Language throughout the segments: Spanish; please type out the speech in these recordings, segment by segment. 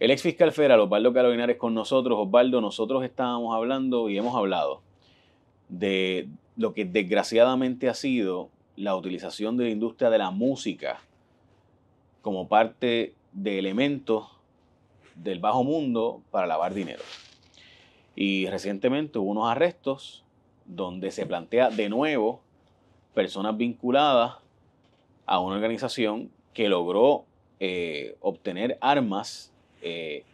El ex fiscal federal Osvaldo Carolinares, con nosotros. Osvaldo, nosotros estábamos hablando y hemos hablado de lo que desgraciadamente ha sido la utilización de la industria de la música como parte de elementos del bajo mundo para lavar dinero. Y recientemente hubo unos arrestos donde se plantea de nuevo personas vinculadas a una organización que logró eh, obtener armas eh,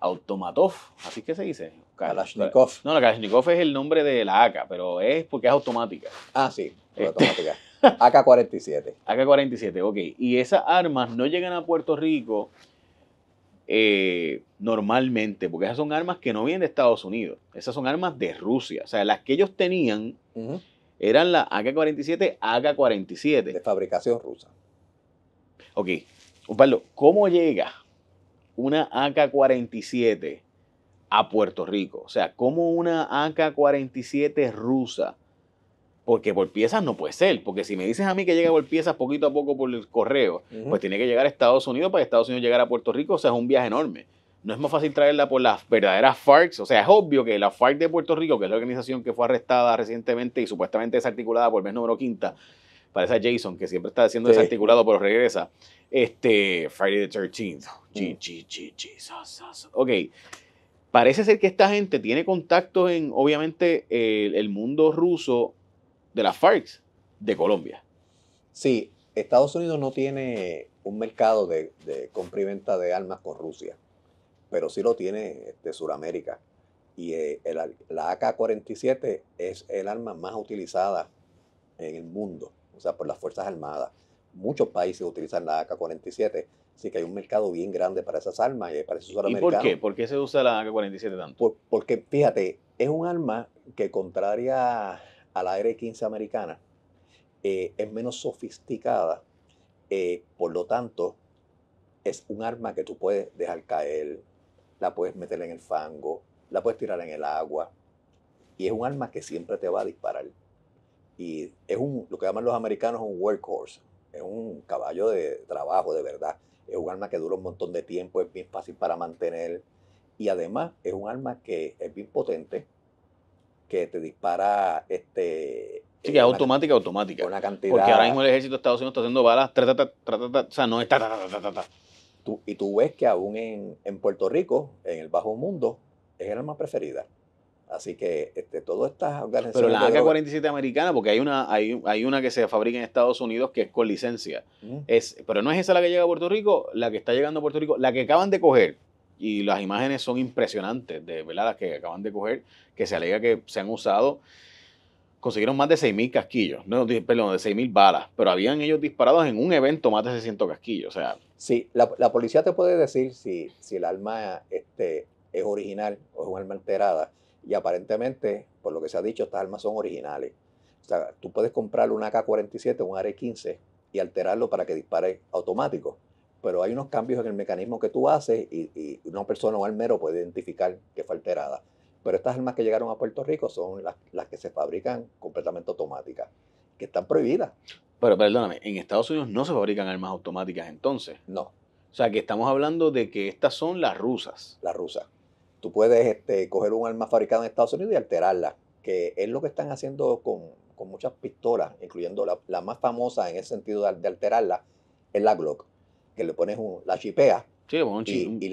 Automatov, así que se dice. Kalashnikov. No, la Kalashnikov es el nombre de la AK, pero es porque es automática. Ah, sí, este. automática. AK-47. AK-47, ok. Y esas armas no llegan a Puerto Rico eh, normalmente, porque esas son armas que no vienen de Estados Unidos. Esas son armas de Rusia. O sea, las que ellos tenían eran la AK-47, AK-47. De fabricación rusa. Ok. Osvaldo, ¿cómo llega una AK-47 a Puerto Rico. O sea, como una AK-47 rusa, porque por piezas no puede ser, porque si me dices a mí que llega por piezas poquito a poco por el correo, pues tiene que llegar a Estados Unidos para Estados Unidos llegar a Puerto Rico, o sea, es un viaje enorme. No es más fácil traerla por las verdaderas FARC, o sea, es obvio que la FARC de Puerto Rico, que es la organización que fue arrestada recientemente y supuestamente desarticulada por mes número quinta, parece a Jason, que siempre está siendo desarticulado, pero regresa. Este, Friday the 13th. Mm. Ok. Parece ser que esta gente tiene contactos en, obviamente, el, mundo ruso de las FARC de Colombia. Sí, Estados Unidos no tiene un mercado de, compra y venta de armas con Rusia, pero sí lo tiene de este, Sudamérica. Y eh, la AK-47 es el arma más utilizada en el mundo o sea, por las Fuerzas Armadas. Muchos países utilizan la AK-47, así que hay un mercado bien grande para esas armas y para esos ¿Y por qué? ¿Por qué se usa la AK-47 tanto? porque, fíjate, es un arma que contraria a la ar 15 americana, eh, es menos sofisticada, eh, por lo tanto, es un arma que tú puedes dejar caer, la puedes meter en el fango, la puedes tirar en el agua, y es un arma que siempre te va a disparar y es un, lo que llaman los americanos un workhorse, es un caballo de trabajo de verdad, es un arma que dura un montón de tiempo, es bien fácil para mantener y además es un arma que es bien potente, que te dispara este... Sí, que eh, es automática, automática. Una cantidad... Porque ahora mismo el ejército de Estados Unidos está haciendo balas, o sea, no es... y tú ves que aún en, en Puerto Rico, en el bajo mundo, es el arma preferida. Así que este, todas estas organizaciones. Pero la AK-47 americana, porque hay una, hay, hay, una que se fabrica en Estados Unidos que es con licencia. Es, pero no es esa la que llega a Puerto Rico, la que está llegando a Puerto Rico, la que acaban de coger. Y las imágenes son impresionantes, de verdad, las que acaban de coger, que se alega que se han usado. Consiguieron más de 6.000 casquillos, no, perdón, de 6.000 balas, pero habían ellos disparados en un evento más de 600 casquillos. O sea, sí, la, policía te puede decir si, si el arma este, es original o es un arma alterada y aparentemente, por lo que se ha dicho, estas armas son originales. O sea, tú puedes comprar una AK-47 o un AR-15 y alterarlo para que dispare automático, pero hay unos cambios en el mecanismo que tú haces y, una persona o mero puede identificar que fue alterada. Pero estas armas que llegaron a Puerto Rico son las, las que se fabrican completamente automáticas, que están prohibidas. Pero perdóname, en Estados Unidos no se fabrican armas automáticas entonces. No. O sea que estamos hablando de que estas son las rusas. Las rusas tú puedes este, coger un arma fabricada en Estados Unidos y alterarla, que es lo que están haciendo con, muchas pistolas, incluyendo la, más famosa en ese sentido de, alterarla, es la Glock, que le pones un, la chipea Sí, y,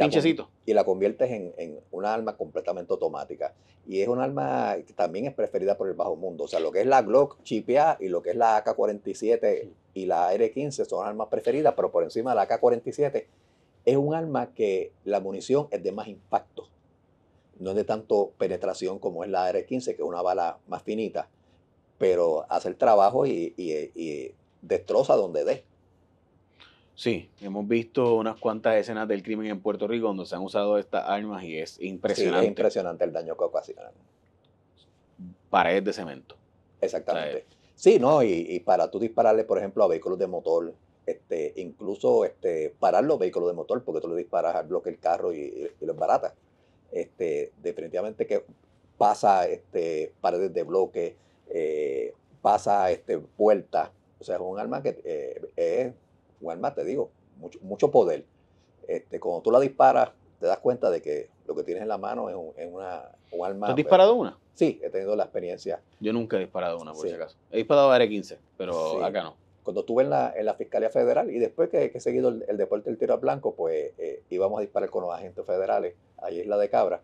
la conviertes en, en una arma completamente automática. Y es un arma que también es preferida por el bajo mundo. O sea, lo que es la Glock chipea y lo que es la AK-47 y la R-15 son armas preferidas, pero por encima de la AK-47 es un arma que la munición es de más impacto no es de tanto penetración como es la R-15, que es una bala más finita, pero hace el trabajo y, destroza donde dé. Sí, hemos visto unas cuantas escenas del crimen en Puerto Rico donde se han usado estas armas y es impresionante. es impresionante el daño que ocasionan. Paredes de cemento. Exactamente. Sí, no, y, para tú dispararle, por ejemplo, a vehículos de motor, este, incluso este, parar los vehículos de motor, porque tú le disparas al bloque el carro y, lo y este, definitivamente que pasa este, paredes de bloque, eh, pasa este, puertas. O sea, es un arma que eh, es un arma, te digo, mucho, mucho poder. Este, cuando tú la disparas, te das cuenta de que lo que tienes en la mano es, un, una, un arma. has pues, disparado una? Sí, he tenido la experiencia. Yo nunca he disparado una, por si acaso. He disparado AR-15, pero acá no cuando estuve en la, en la Fiscalía Federal y después que, he seguido el, el, deporte del tiro a blanco, pues eh, íbamos a disparar con los agentes federales es la de Cabra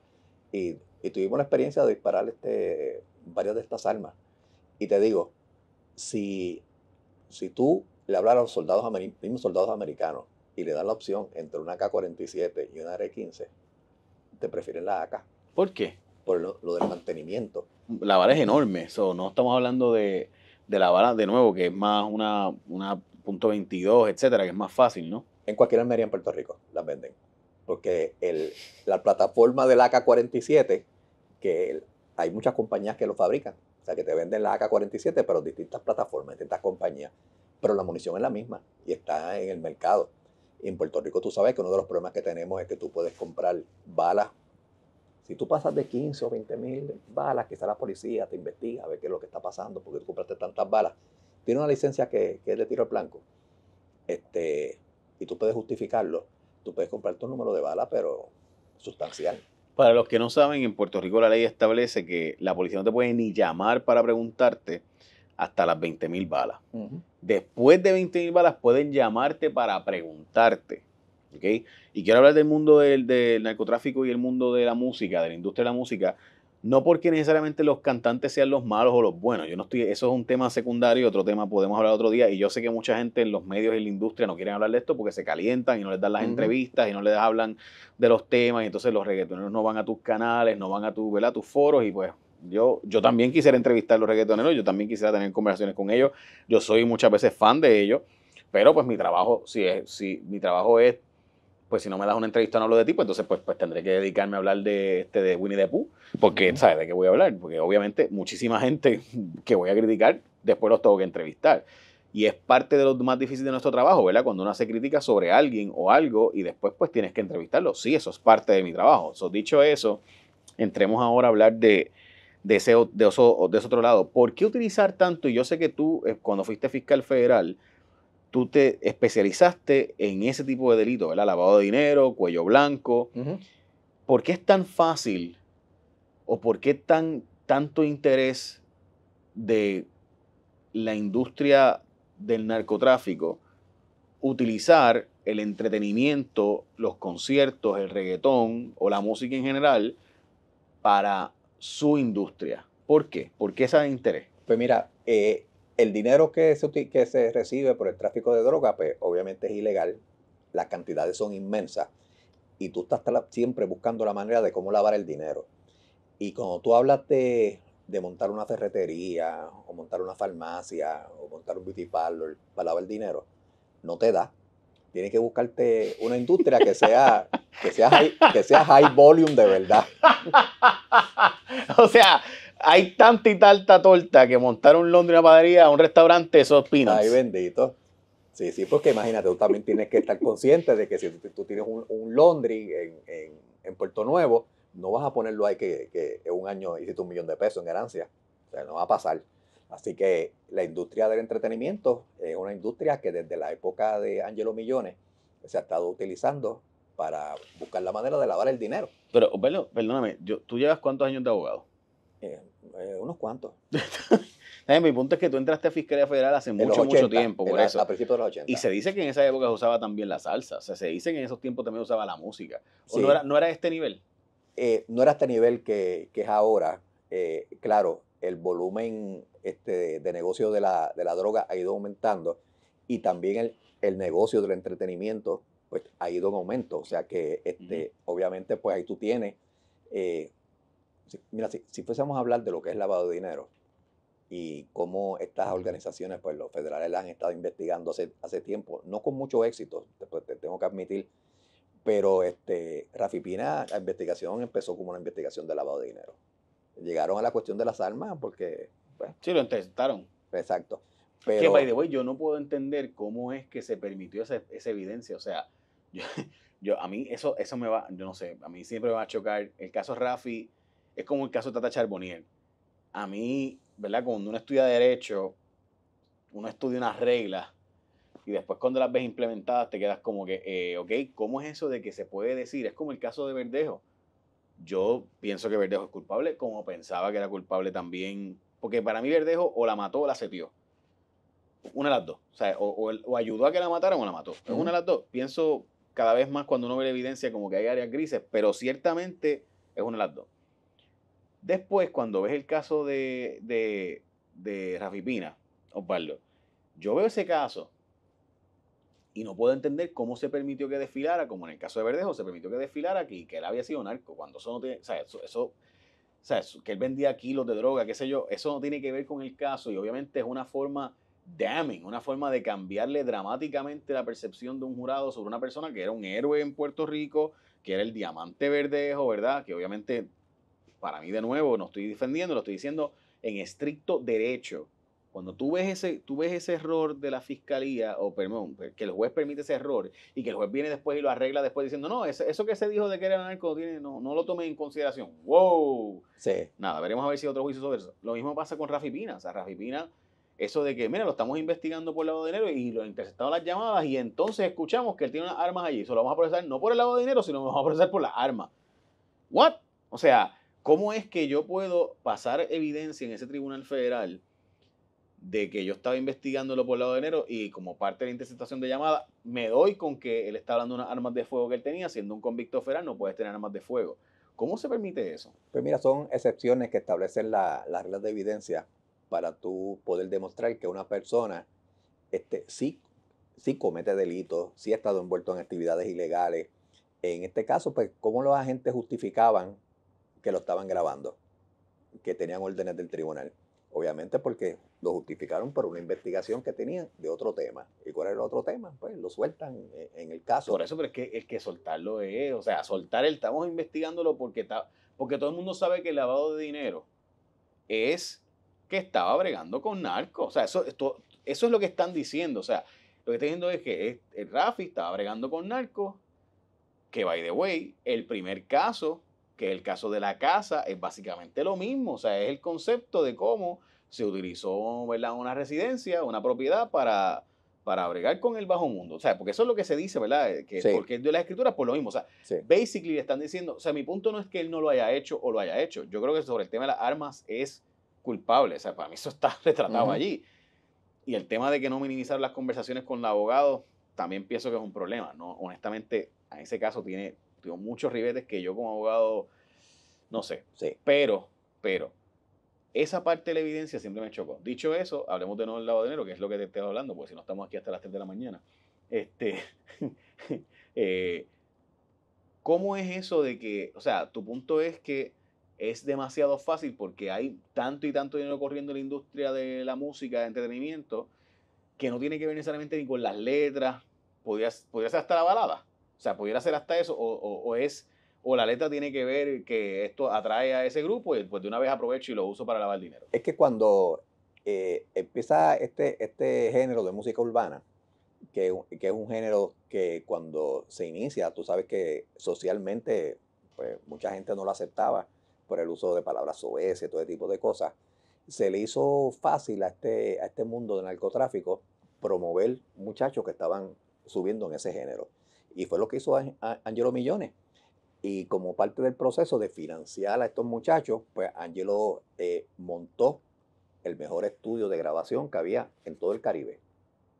y, tuvimos la experiencia de disparar este, varias de estas armas. Y te digo, si, si tú le hablas a los soldados, mismos soldados americanos y le das la opción entre una AK-47 y una R-15, te prefieren la AK. ¿Por qué? Por lo, del mantenimiento. La vara es enorme, no estamos hablando de de la bala de nuevo, que es más una, una punto .22, etcétera, que es más fácil, ¿no? En cualquier almería en Puerto Rico las venden. Porque el, la plataforma del AK-47, que hay muchas compañías que lo fabrican. O sea, que te venden la AK-47, pero distintas plataformas, distintas compañías. Pero la munición es la misma y está en el mercado. Y en Puerto Rico tú sabes que uno de los problemas que tenemos es que tú puedes comprar balas si tú pasas de 15 o 20 mil balas, quizá la policía te investiga a ver qué es lo que está pasando, porque tú compraste tantas balas. Tiene una licencia que, es de tiro al blanco. Este, y tú puedes justificarlo. Tú puedes comprar tu número de balas, pero sustancial. Para los que no saben, en Puerto Rico la ley establece que la policía no te puede ni llamar para preguntarte hasta las 20 mil balas. Después de 20 mil balas pueden llamarte para preguntarte. Y quiero hablar del mundo del, narcotráfico y el mundo de la música, de la industria de la música, no porque necesariamente los cantantes sean los malos o los buenos. Yo no estoy, eso es un tema secundario, otro tema podemos hablar otro día. Y yo sé que mucha gente en los medios y en la industria no quieren hablar de esto porque se calientan y no les dan las entrevistas y no les hablan de los temas. Y entonces los reggaetoneros no van a tus canales, no van a tu, tus foros y pues yo, yo, también quisiera entrevistar a los reggaetoneros, yo también quisiera tener conversaciones con ellos. Yo soy muchas veces fan de ellos, pero pues mi trabajo, si, es, si mi trabajo es pues si no me das una entrevista no hablo de ti, pues entonces pues, pues tendré que dedicarme a hablar de, este, de Winnie the Pooh, porque ¿sabes de qué voy a hablar? Porque obviamente muchísima gente que voy a criticar, después los tengo que entrevistar. Y es parte de lo más difícil de nuestro trabajo, ¿verdad? Cuando uno hace crítica sobre alguien o algo y después pues tienes que entrevistarlo. Sí, eso es parte de mi trabajo. dicho eso, entremos ahora a hablar de, de, de, de ese otro lado. ¿Por qué utilizar tanto? Y yo sé que tú, eh, cuando fuiste fiscal federal, tú te especializaste en ese tipo de delitos, ¿verdad? Lavado de dinero, cuello blanco. ¿Por qué es tan fácil o por qué tan, tanto interés de la industria del narcotráfico utilizar el entretenimiento, los conciertos, el reggaetón o la música en general para su industria? ¿Por qué? ¿Por qué ese interés? Pues mira, eh, el dinero que se, recibe por el tráfico de droga, pues obviamente es ilegal, las cantidades son inmensas y tú estás siempre buscando la manera de cómo lavar el dinero. Y cuando tú hablas de, montar una ferretería o montar una farmacia o montar un beauty parlor para lavar el dinero, no te da. Tienes que buscarte una industria que sea, que sea high volume de verdad. o sea, hay tanta y tanta torta que montar un Londres, una panadería, un restaurante, es pino. Ay, bendito. Sí, sí, porque imagínate, tú también tienes que estar consciente de que si tú, tienes un, un en, Puerto Nuevo, no vas a ponerlo ahí que, un año hiciste un millón de pesos en ganancia. O sea, no va a pasar. Así que la industria del entretenimiento es una industria que desde la época de Angelo Millones se ha estado utilizando para buscar la manera de lavar el dinero. Pero, perdóname, yo, ¿tú llevas cuántos años de abogado? Eh, unos cuantos. Mi punto es que tú entraste a Fiscalía Federal hace mucho, mucho tiempo, A principios de los 80. Y se dice que en esa época usaba también la salsa. O sea, se dice que en esos tiempos también usaba la música. ¿O no, era, no este nivel? Eh, no era este nivel que, es ahora. Eh, claro, el volumen este, de negocio de la, droga ha ido aumentando y también el, el negocio del entretenimiento pues, ha ido en aumento. O sea que este, obviamente pues ahí tú tienes mira, si, fuésemos a hablar de lo que es lavado de dinero y cómo estas organizaciones, pues los federales han estado investigando hace, hace tiempo, no con mucho éxito, pues, te tengo que admitir, pero este, Rafi Pina, la investigación empezó como una investigación de lavado de dinero. Llegaron a la cuestión de las armas porque... Pues, sí, lo intentaron. Exacto. Pero, que, by the way, yo no puedo entender cómo es que se permitió esa, evidencia. O sea, yo, yo, a mí eso, eso me va, yo no sé, a mí siempre me va a chocar. El caso Rafi, es como el caso de Tata Charbonnier. A mí, ¿verdad? Cuando uno estudia Derecho, uno estudia unas reglas y después cuando las ves implementadas te quedas como que, eh, ok, ¿cómo es eso de que se puede decir? Es como el caso de Verdejo. Yo pienso que Verdejo es culpable, como pensaba que era culpable también, porque para mí Verdejo o la mató o la setió. Una de las dos. O, o ayudó a que la mataran o la mató. Es una de las dos. Pienso cada vez más cuando uno ve la evidencia como que hay áreas grises, pero ciertamente es una de las dos. Después, cuando ves el caso de, de, de Rafi Pina, Osvaldo, yo veo ese caso y no puedo entender cómo se permitió que desfilara, como en el caso de Verdejo, se permitió que desfilara aquí, que él había sido narco, cuando eso no tiene, o sea, eso o sea, que él vendía kilos de droga, qué sé yo, eso no tiene que ver con el caso y obviamente es una forma damning, una forma de cambiarle dramáticamente la percepción de un jurado sobre una persona que era un héroe en Puerto Rico, que era el diamante verdejo, ¿verdad? Que obviamente para mí de nuevo, no estoy defendiendo, lo estoy diciendo en estricto derecho. Cuando tú ves ese, tú ves ese error de la fiscalía, o perdón, que el juez permite ese error y que el juez viene después y lo arregla después diciendo, no, eso que se dijo de que era narco, no, no lo tome en consideración. ¡Wow! Sí. Nada, veremos a ver si otro juicio sobre eso. Lo mismo pasa con Rafi Pina. O sea, Rafi Pina, eso de que, mira, lo estamos investigando por el lado de dinero y lo interceptado las llamadas y entonces escuchamos que él tiene unas armas allí. Eso lo vamos a procesar no por el lado de dinero, sino lo vamos a procesar por las armas. ¿What? O sea, ¿Cómo es que yo puedo pasar evidencia en ese tribunal federal de que yo estaba investigándolo por el lado de enero y como parte de la interceptación de llamada me doy con que él está hablando de unas armas de fuego que él tenía, siendo un convicto federal no puedes tener armas de fuego. ¿Cómo se permite eso? Pues mira, son excepciones que establecen las reglas de evidencia para tú poder demostrar que una persona este, sí, sí comete delitos, sí ha estado envuelto en actividades ilegales. En este caso, pues, ¿cómo los agentes justificaban que lo estaban grabando, que tenían órdenes del tribunal. Obviamente porque lo justificaron por una investigación que tenían de otro tema. ¿Y cuál era el otro tema? Pues lo sueltan en el caso. Por eso, pero es que, es que soltarlo es, o sea, soltar el, estamos investigándolo porque, está, porque todo el mundo sabe que el lavado de dinero es que estaba bregando con narcos. O sea, eso, es lo que están diciendo. O sea, lo que están diciendo es que el Rafi estaba bregando con narcos, que by the way, el primer caso que el caso de la casa es básicamente lo mismo, o sea, es el concepto de cómo se utilizó ¿verdad? una residencia, una propiedad para, para bregar con el bajo mundo, o sea, porque eso es lo que se dice, ¿verdad? Eh, que sí. porque de las escrituras pues por lo mismo, o sea, basically están diciendo, o sea, mi punto no es que él no lo haya hecho o lo haya hecho, yo creo que sobre el tema de las armas es culpable, o sea, para mí eso está retratado allí. Y el tema de que no minimizar las conversaciones con el abogado, también pienso que es un problema, ¿no? Honestamente, en ese caso tiene, muchos ribetes que yo como abogado, no sé. Pero, pero, esa parte de la evidencia siempre me chocó. Dicho eso, hablemos de nuevo del lado de dinero, que es lo que te estado hablando, porque si no estamos aquí hasta las 3 de la mañana. Este, eh, ¿Cómo es eso de que, o sea, tu punto es que es demasiado fácil porque hay tanto y tanto dinero corriendo en la industria de la música, de entretenimiento, que no tiene que ver necesariamente ni con las letras, podría ser hasta la balada. O sea, pudiera ser hasta eso, o, es, o la letra tiene que ver que esto atrae a ese grupo y pues de una vez aprovecho y lo uso para lavar dinero. Es que cuando eh, empieza este, este género de música urbana, que, es un género que cuando se inicia, tú sabes que socialmente pues, mucha gente no lo aceptaba por el uso de palabras y todo ese tipo de cosas. Se le hizo fácil a este, a este mundo del narcotráfico promover muchachos que estaban subiendo en ese género. Y fue lo que hizo Angelo Millones. Y como parte del proceso de financiar a estos muchachos, pues Angelo eh, montó el mejor estudio de grabación que había en todo el Caribe.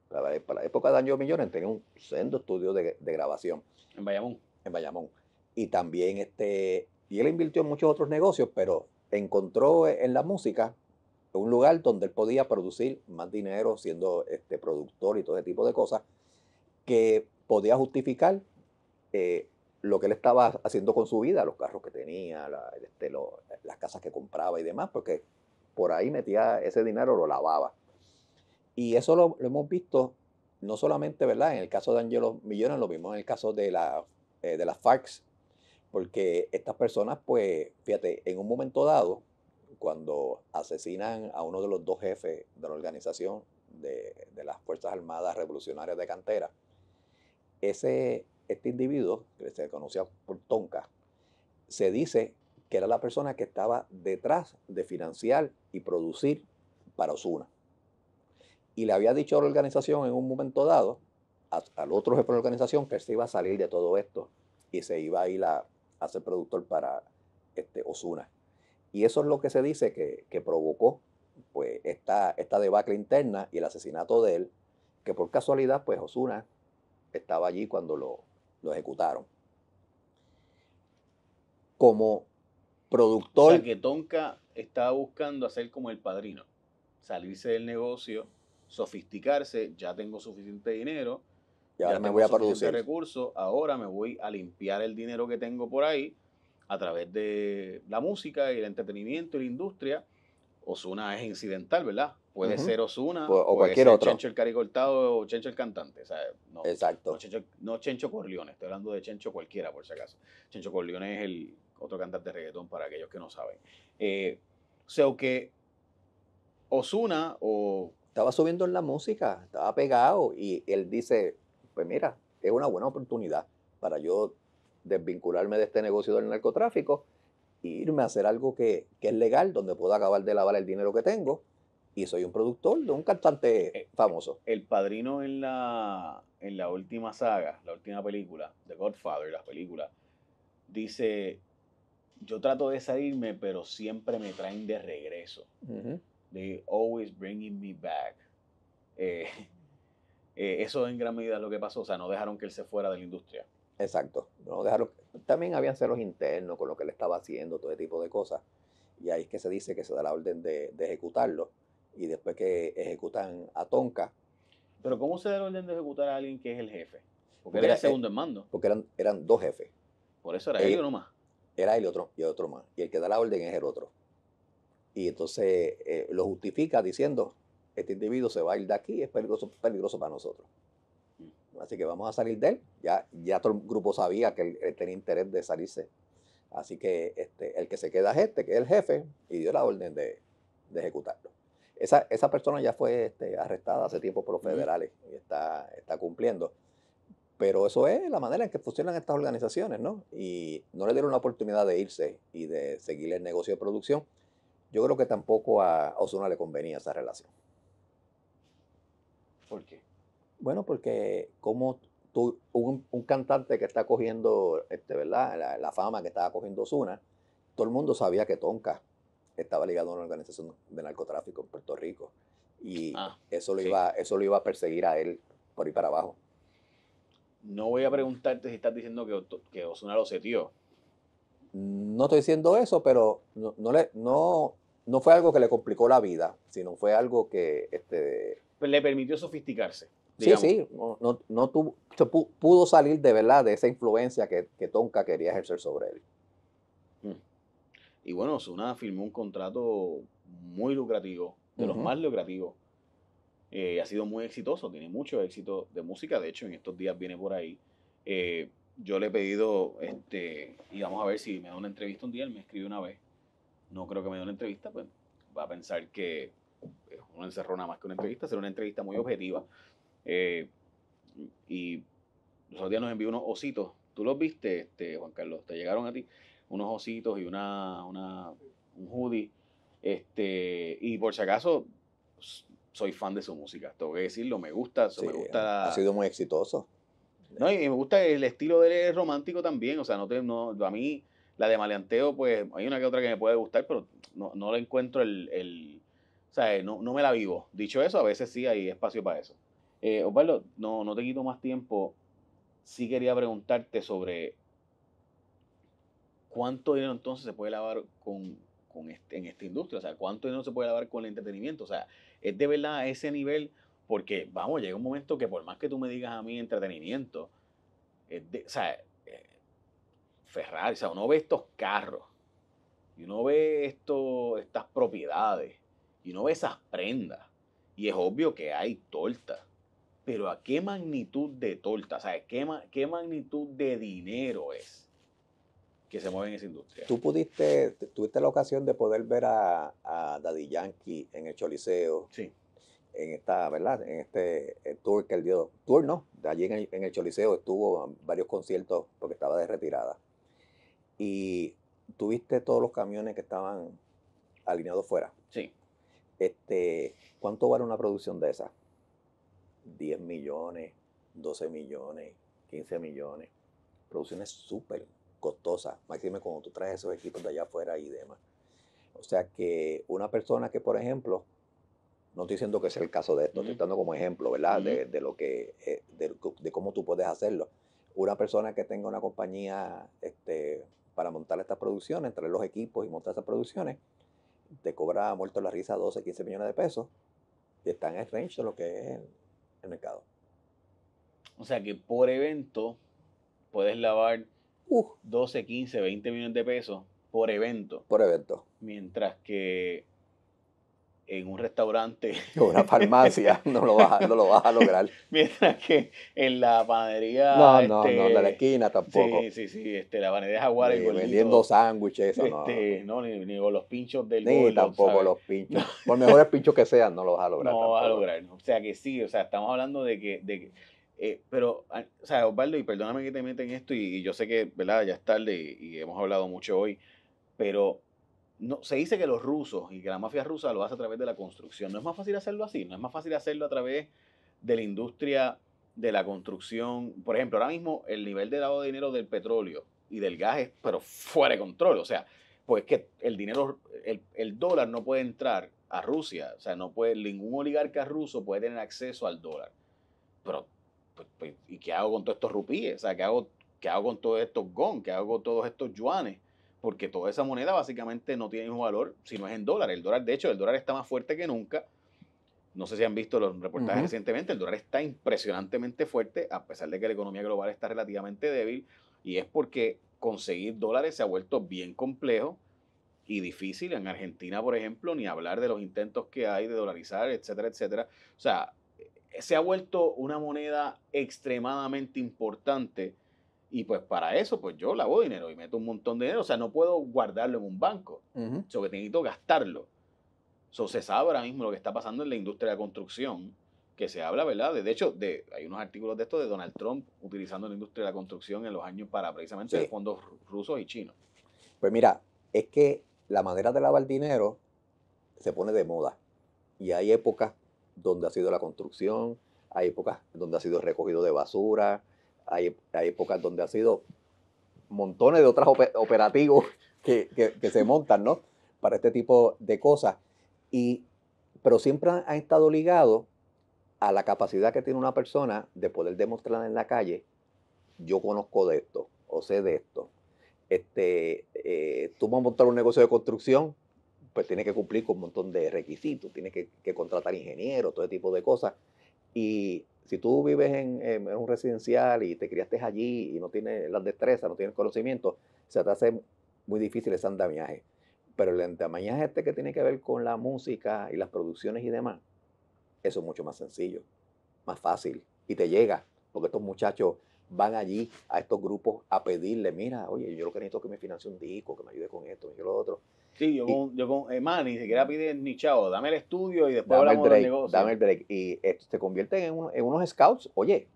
Para, la época de Angelo Millones tenía un sendo estudio de, grabación. En Bayamón. En Bayamón. Y también este, y él invirtió en muchos otros negocios, pero encontró en la música un lugar donde él podía producir más dinero siendo este productor y todo ese tipo de cosas, que podía justificar eh, lo que él estaba haciendo con su vida, los carros que tenía, la, este, las casas que compraba y demás, porque por ahí metía ese dinero, lo lavaba. Y eso lo, hemos visto no solamente ¿verdad? en el caso de Angelo Millones, lo mismo, en el caso de, la, eh, de las FARC, porque estas personas, pues, fíjate, en un momento dado, cuando asesinan a uno de los dos jefes de la organización de, de las Fuerzas Armadas Revolucionarias de Cantera, ese, este individuo, que se conocía por Tonka, se dice que era la persona que estaba detrás de financiar y producir para Osuna. Y le había dicho a la organización en un momento dado, al otro jefe de la organización, que se iba a salir de todo esto y se iba a ir a, ser productor para este, Osuna. Y eso es lo que se dice que, provocó pues, esta, esta debacle interna y el asesinato de él, que por casualidad, pues Osuna estaba allí cuando lo, lo ejecutaron. Como productor. O que Tonka estaba buscando hacer como el padrino, salirse del negocio, sofisticarse, ya tengo suficiente dinero, ahora ya me voy a producir recursos, ahora me voy a limpiar el dinero que tengo por ahí a través de la música y el entretenimiento y la industria. o Osuna es incidental, ¿verdad? puede ser Osuna, o cualquier otro. Chencho el caricortado o Chencho el cantante. Exacto. No Chencho, Corleone, estoy hablando de Chencho cualquiera, por si acaso. Chencho Corleone es el otro cantante de reggaetón para aquellos que no saben. Eh, o sea, que Osuna o. Estaba subiendo en la música, estaba pegado y él dice: Pues mira, es una buena oportunidad para yo desvincularme de este negocio del narcotráfico e irme a hacer algo que, que es legal, donde puedo acabar de lavar el dinero que tengo y soy un productor de un cantante eh, famoso. El padrino en la, en la última saga, la última película, The Godfather, la película, dice, yo trato de salirme, pero siempre me traen de regreso. Uh always bringing me back. Eh, eh, eso en gran medida es lo que pasó, o sea, no dejaron que él se fuera de la industria. Exacto, no dejaron, también habían celos internos con lo que él estaba haciendo, todo ese tipo de cosas. Y ahí es que se dice que se da la orden de ejecutarlo y después que ejecutan a Tonka. Pero ¿cómo se da el orden de ejecutar a alguien que es el jefe? Porque, era, el eh, segundo en mando. Porque eran, eran dos jefes. Por eso era él, y eh, uno más. Era él y otro, y otro más. Y el que da la orden es el otro. Y entonces eh, lo justifica diciendo, este individuo se va a ir de aquí, es peligroso, peligroso para nosotros. Mm. Así que vamos a salir de él. Ya, ya todo el grupo sabía que él, tenía interés de salirse. Así que este, el que se queda es este, que es el jefe, y dio la orden de ejecutarlo. Esa, persona ya fue este, arrestada hace tiempo por los federales y está, está cumpliendo. Pero eso es la manera en que funcionan estas organizaciones, ¿no? Y no le dieron la oportunidad de irse y de seguir el negocio de producción. Yo creo que tampoco a Osuna le convenía esa relación. ¿Por qué? Bueno, porque como tú, un, cantante que está cogiendo, este, ¿verdad? La, fama que estaba cogiendo Osuna, todo el mundo sabía que Tonka estaba ligado a una organización de narcotráfico en Puerto Rico. Y ah, eso, lo iba, eso lo iba a perseguir a él por ahí para abajo. No voy a preguntarte si estás diciendo que, que Osuna lo setió. No estoy diciendo eso, pero no, le, no, no fue algo que le complicó la vida, sino fue algo que... Este, pues le permitió sofisticarse. Sí, sí, no, pudo salir de verdad de esa influencia que, que Tonka quería ejercer sobre él. Y bueno, Osuna firmó un contrato muy lucrativo, de los más lucrativos. Eh, ha sido muy exitoso, tiene mucho éxito de música. De hecho, en estos días viene por ahí. Eh, yo le he pedido, este, y vamos a ver si me da una entrevista un día. Él me escribe una vez. No creo que me dé una entrevista, pues va a pensar que es una nada más que una entrevista, será una entrevista muy objetiva. Eh, y los otros días nos envió unos ositos. ¿Tú los viste, este, Juan Carlos? ¿Te llegaron a ti? unos ositos y una, una, un hoodie. Este, y por si acaso, soy fan de su música, tengo que decirlo, me gusta, Ha sido muy exitoso. No, y me gusta el estilo de romántico también, o sea, no, a mí la de Maleanteo, pues hay una que otra que me puede gustar, pero no, no encuentro el, o sea, no, me la vivo. Dicho eso, a veces sí hay espacio para eso. Eh, Osvaldo, no, no te quito más tiempo. Sí quería preguntarte sobre ¿cuánto dinero entonces se puede lavar con, este, en esta industria? O sea, ¿cuánto dinero se puede lavar con el entretenimiento? O sea, es de verdad a ese nivel, porque vamos, llega un momento que por más que tú me digas a mí entretenimiento, o sea, eh, Ferrari, o sea, uno ve estos carros, y uno ve esto, estas propiedades, y uno ve esas prendas, y es obvio que hay torta. Pero ¿a qué magnitud de torta? O sea, ¿qué, qué magnitud de dinero es? que se mueven en esa industria. Tú pudiste, tuviste la ocasión de poder ver a, a Daddy Yankee en el Choliseo. Sí. En esta, ¿verdad? En este eh, tour que él dio. Tour no, de allí en el, Choliseo estuvo varios conciertos porque estaba de retirada. Y tuviste todos los camiones que estaban alineados fuera. Sí. Este, ¿Cuánto vale una producción de esa? 10 millones, 12 millones, 15 millones. Producciones súper costosa, máxime cuando tú traes esos equipos de allá afuera y demás. O sea que una persona que, por ejemplo, no estoy diciendo que sea el caso de esto, estoy dando como ejemplo, ¿verdad? de, lo que, eh, de, cómo tú puedes hacerlo. Una persona que tenga una compañía este, para montar estas producciones, traer los equipos y montar esas producciones, te cobra muerto la risa 12, 15 millones de pesos y está en el range de lo que es el, el mercado. O sea que por evento puedes lavar 12, 15, 20 millones de pesos por evento. Por evento. Mientras que en un restaurante. O una farmacia, no, lo vas, a lograr. Mientras que en la panadería. No, no, no, de este, la esquina tampoco. Sí, sí, sí, este, la panadería Jaguar. vendiendo sándwiches, este, no. ni, los pinchos del. Ni tampoco los pinchos. Por mejores pinchos que sean, no lo vas a lograr. No vas a lograr. O sea que sí, o sea, estamos hablando De que eh, pero, ah, o sea, Osvaldo, y perdóname que te meten en esto, y, yo sé que, ¿verdad? Ya es tarde y, hemos hablado mucho hoy, pero no, se dice que los rusos y que la mafia rusa lo hace a través de la construcción. ¿No es más fácil hacerlo así? ¿No es más fácil hacerlo a través de la industria de la construcción? Por ejemplo, ahora mismo el nivel de lavado de dinero del petróleo y del gas es, pero fuera de control. O sea, pues que el dinero, el, el dólar no puede entrar a Rusia. O sea, no puede, ningún oligarca ruso puede tener acceso al dólar. Pero pues, pues, ¿y qué hago con todos estos rupíes? O sea, ¿qué hago, qué hago con todos estos gon? ¿Qué hago con todos estos yuanes? Porque toda esa moneda básicamente no tiene un valor si no es en dólar. El dólar, de hecho, el dólar está más fuerte que nunca. No sé si han visto los reportajes recientemente, el dólar está impresionantemente fuerte, a pesar de que la economía global está relativamente débil, y es porque conseguir dólares se ha vuelto bien complejo y difícil. En Argentina, por ejemplo, ni hablar de los intentos que hay de dolarizar, etcétera, etcétera. O sea, se ha vuelto una moneda extremadamente importante. Y pues para eso, pues yo lavo dinero y meto un montón de dinero. O sea, no puedo guardarlo en un banco. Uh que necesito gastarlo. So, se sabe ahora mismo lo que está pasando en la industria de la construcción, que se habla, ¿verdad? De, hecho, de, hay unos artículos de esto de Donald Trump utilizando la industria de la construcción en los años para precisamente los fondos rusos y chinos. Pues mira, es que la manera de lavar dinero se pone de moda. Y hay épocas donde ha sido la construcción, hay épocas donde ha sido recogido de basura, hay, épocas donde ha sido montones de otros operativos que, se montan, ¿no? Para este tipo de cosas. Y, pero siempre ha estado ligado a la capacidad que tiene una persona de poder demostrar en la calle, yo conozco de esto, o sé de esto. Este, eh, tú vas a montar un negocio de construcción, pues tiene que cumplir con un montón de requisitos, tiene que, contratar ingenieros, todo ese tipo de cosas. Y si tú vives en, un residencial y te criaste allí y no tienes las destrezas, no tienes conocimiento, se te hace muy difícil ese andamiaje. Pero el andamiaje este que tiene que ver con la música y las producciones y demás, eso es mucho más sencillo, más fácil y te llega, porque estos muchachos van allí a estos grupos a pedirle, mira, oye, yo lo que necesito es que me financie un disco, que me ayude con esto, yo lo otro. Sí, yo con, yo con eh, ni siquiera piden ni chao dame el estudio y después hablamos break, negocio. Dame el break. Y eh, se convierten en, unos scouts, oye,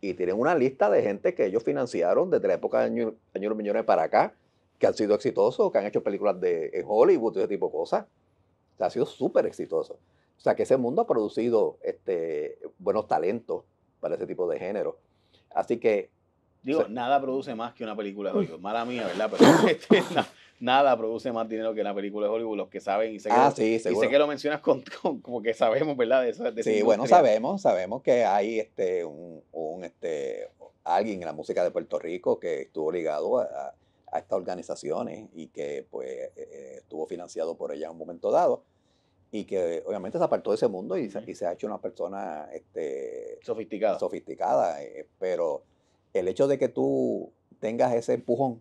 y tienen una lista de gente que ellos financiaron desde la época de Año año los millones para acá, que han sido exitosos, que han hecho películas de en Hollywood, y ese tipo de cosas. O sea, ha sido súper exitoso. O sea, que ese mundo ha producido este, buenos talentos para ese tipo de género. Así que... Digo, nada produce más que una película de Mala mía, ¿verdad? Pero este, nada produce más dinero que la película de Hollywood, los que saben y sé que, ah, lo, sí, Y sé que lo mencionas con, como que sabemos, ¿verdad? sí, bueno, sabemos, sabemos que hay este un, este, alguien en la música de Puerto Rico que estuvo ligado a, estas organizaciones y que pues eh, eh, estuvo financiado por ella en un momento dado y que obviamente se apartó de ese mundo y, se, ha hecho una persona este, sofisticada. sofisticada eh, pero el hecho de que tú tengas ese empujón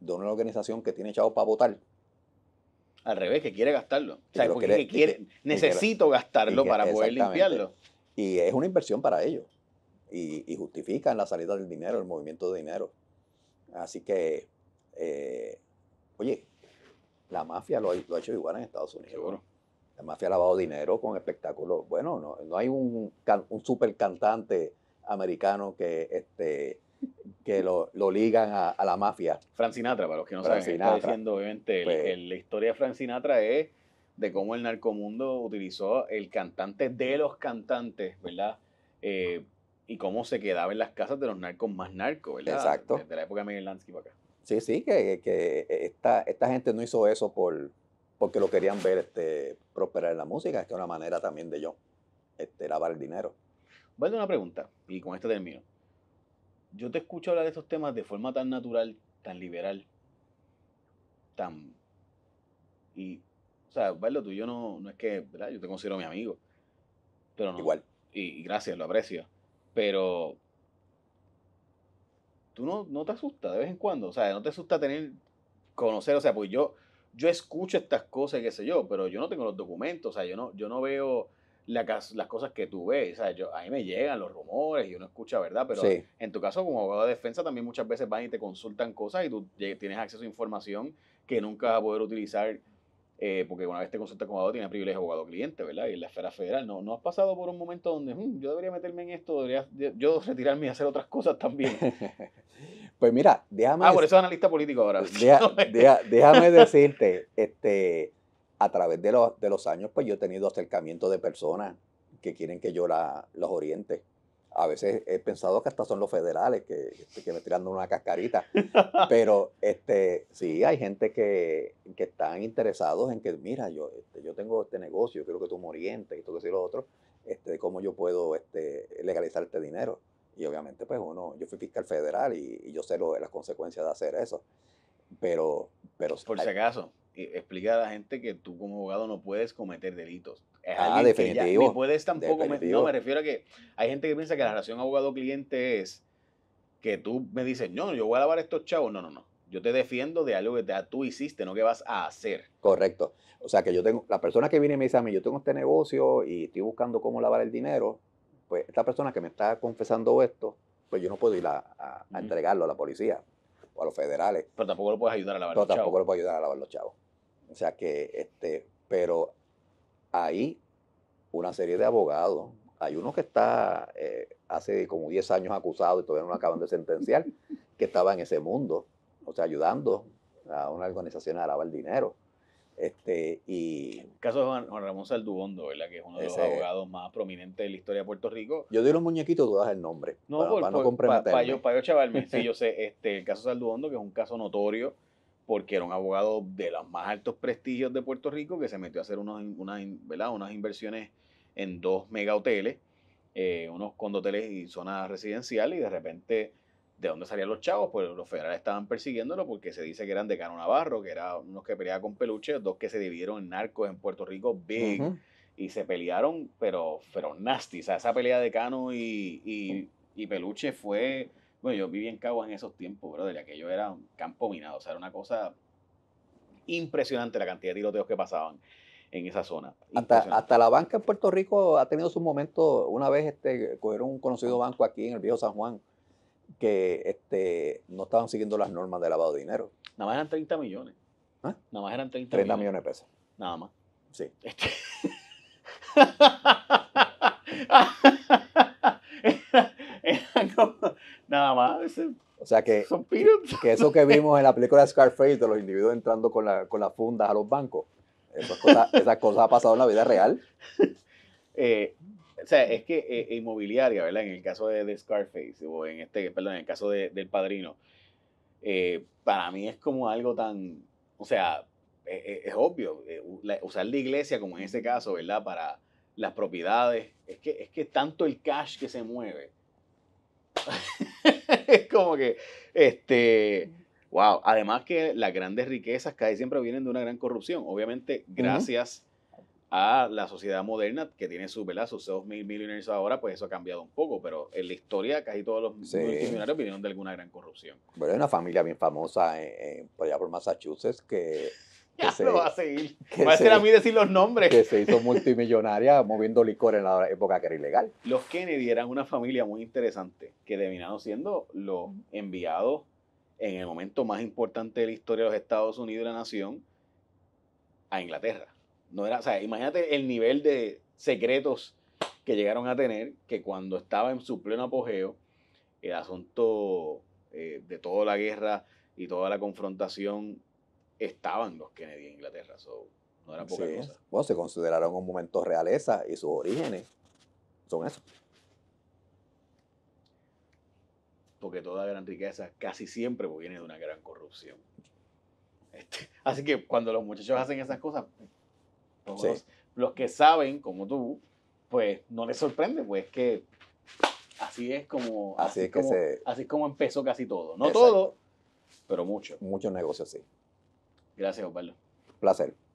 de una organización que tiene echado para votar. Al revés, que quiere gastarlo. o sea, porque quiere, necesito gastarlo para poder limpiarlo. Y es una inversión para ellos. Y, y, justifican la salida del dinero, el movimiento de dinero. Así que, eh, oye, la mafia lo, ha hecho igual en Estados Unidos. La mafia ha lavado dinero con espectáculos. Bueno, no, hay un, un super cantante americano que este, que lo, lo ligan a, la mafia. Frank Sinatra, para los que no saben, diciendo, obviamente, pues la historia de Frank Sinatra es de cómo el narcomundo utilizó el cantante de los cantantes, ¿verdad? Eh, y cómo se quedaba en las casas de los narcos más narcos, ¿verdad? Exacto. De la época de Miguel Lansky para acá. Sí, sí, que, que esta, esta gente no hizo eso por, porque lo querían ver este, prosperar en la música, es que es una manera también de yo este, lavar el dinero. Vale una pregunta, y con esto termino yo te escucho hablar de estos temas de forma tan natural, tan liberal, tan... Y, o sea, tú yo no, no es que, ¿verdad? Yo te considero mi amigo, pero no. Igual. Y, gracias, lo aprecio. Pero tú no, no te asustas de vez en cuando, o sea, no te asusta tener, conocer, o sea, pues yo, yo escucho estas cosas, qué sé yo, pero yo no tengo los documentos, o sea, yo no, yo no veo las cosas que tú ves. O a mí me llegan los rumores y uno escucha, ¿verdad? Pero en tu caso, como abogado de defensa, también muchas veces van y te consultan cosas y tú tienes acceso a información que nunca vas a poder utilizar. Eh, porque una vez te consultas como abogado, tienes privilegio abogado cliente, ¿verdad? Y en la esfera federal, ¿no, no has pasado por un momento donde hmm, yo debería meterme en esto, debería yo retirarme y hacer otras cosas también? pues mira, déjame. Ah, por eso es analista político ahora. déjame decirte, este, a través de los, años, pues yo he tenido acercamiento de personas que quieren que yo los oriente. A veces he pensado que hasta son los federales que, que me tiran una cascarita. Pero este, sí, hay gente que, están interesados en que, mira, yo, este, yo tengo este negocio, quiero que tú me orientes, esto que sí lo otro, este, cómo yo puedo este, legalizar este dinero. Y obviamente, pues uno, yo fui fiscal federal y, yo sé lo, las consecuencias de hacer eso. Pero, pero por si acaso, explica a la gente que tú como abogado no puedes cometer delitos. ah, definitivo. Ya, puedes tampoco. no, me refiero a que hay gente que piensa que la relación abogado-cliente es que tú me dices, no, yo voy a lavar estos chavos. No, no, no. Yo te defiendo de algo que tú hiciste, no que vas a hacer. Correcto. O sea, que yo tengo, la persona que viene y me dice a mí, yo tengo este negocio y estoy buscando cómo lavar el dinero, pues esta persona que me está confesando esto, pues yo no puedo ir a entregarlo a la policía a los federales. Pero tampoco lo puedes ayudar a lavar los chavos. tampoco lo puedes ayudar a lavar los chavos. O sea que, este, pero ahí una serie de abogados, hay uno que está eh, hace como 10 años acusado y todavía no lo acaban de sentenciar, que estaba en ese mundo, o sea, ayudando a una organización a lavar dinero. Este, y... El caso de Juan, Ramón Saldubondo ¿verdad? que es uno de los abogados más prominentes de la historia de Puerto Rico. Yo di los muñequitos, tú das el nombre. No, para, no comprometerme. Para, yo, para sí, yo sé, este, el caso Saldubondo que es un caso notorio, porque era un abogado de los más altos prestigios de Puerto Rico, que se metió a hacer unos, unas, ¿verdad? unas inversiones en dos mega hoteles, eh, unos condoteles y zonas residenciales, y de repente ¿De dónde salían los chavos? Pues los federales estaban persiguiéndolo porque se dice que eran de Cano Navarro, que eran unos que peleaban con Peluche, dos que se dividieron en narcos en Puerto Rico, big, y se pelearon, pero, fueron nasty. O sea, esa pelea de Cano y, peluche fue. Bueno, yo viví en Caguas en esos tiempos, que aquello era un campo minado, o sea, era una cosa impresionante la cantidad de tiroteos que pasaban en esa zona. Hasta, la banca en Puerto Rico ha tenido su momento. Una vez este, cogieron un conocido banco aquí en el viejo San Juan, que este, no estaban siguiendo las normas de lavado de dinero. Nada más eran 30 millones. ¿Ah? Nada más eran 30, 30 millones. de pesos. Nada más. Sí. Este. Nada más. O sea que, que eso que vimos en la película de Scarface de los individuos entrando con, la, con las fundas a los bancos, esas cosas, ha pasado en la vida real. Eh, o sea, es que eh, inmobiliaria, ¿verdad? En el caso de, Scarface, o en este, perdón, en el caso de, del padrino, eh, para mí es como algo tan, o sea, e, e, es, obvio, eh, usar la iglesia como en ese caso, ¿verdad? Para las propiedades, es que, es que tanto el cash que se mueve, es como que, este, wow, además que las grandes riquezas casi siempre vienen de una gran corrupción, obviamente gracias a la sociedad moderna que tiene su, ¿verdad? sus mil millonarios ahora, pues eso ha cambiado un poco, pero en la historia casi todos los multimillonarios vinieron de alguna gran corrupción. Bueno, hay una familia bien famosa en, por allá por Massachusetts que... que ya se, lo va a seguir. Va a ser a mí decir los nombres. Que se hizo multimillonaria moviendo licor en la época que era ilegal. Los Kennedy eran una familia muy interesante que terminaron siendo los enviados en el momento más importante de la historia de los Estados Unidos y la nación a Inglaterra no era, o sea, imagínate el nivel de secretos que llegaron a tener, que cuando estaba en su pleno apogeo, el asunto eh, de toda la guerra y toda la confrontación estaban los Kennedy en Inglaterra. So, no era poca sí. Bueno, se consideraron un momento realeza y sus orígenes son eso. Porque toda gran riqueza casi siempre viene de una gran corrupción. Este, así que cuando los muchachos hacen esas cosas, los, que saben, como tú, pues no les sorprende, pues que así es como, así, que como, así es como empezó casi todo. No todo, pero mucho. Muchos negocios, sí. Gracias, Osvaldo. Placer.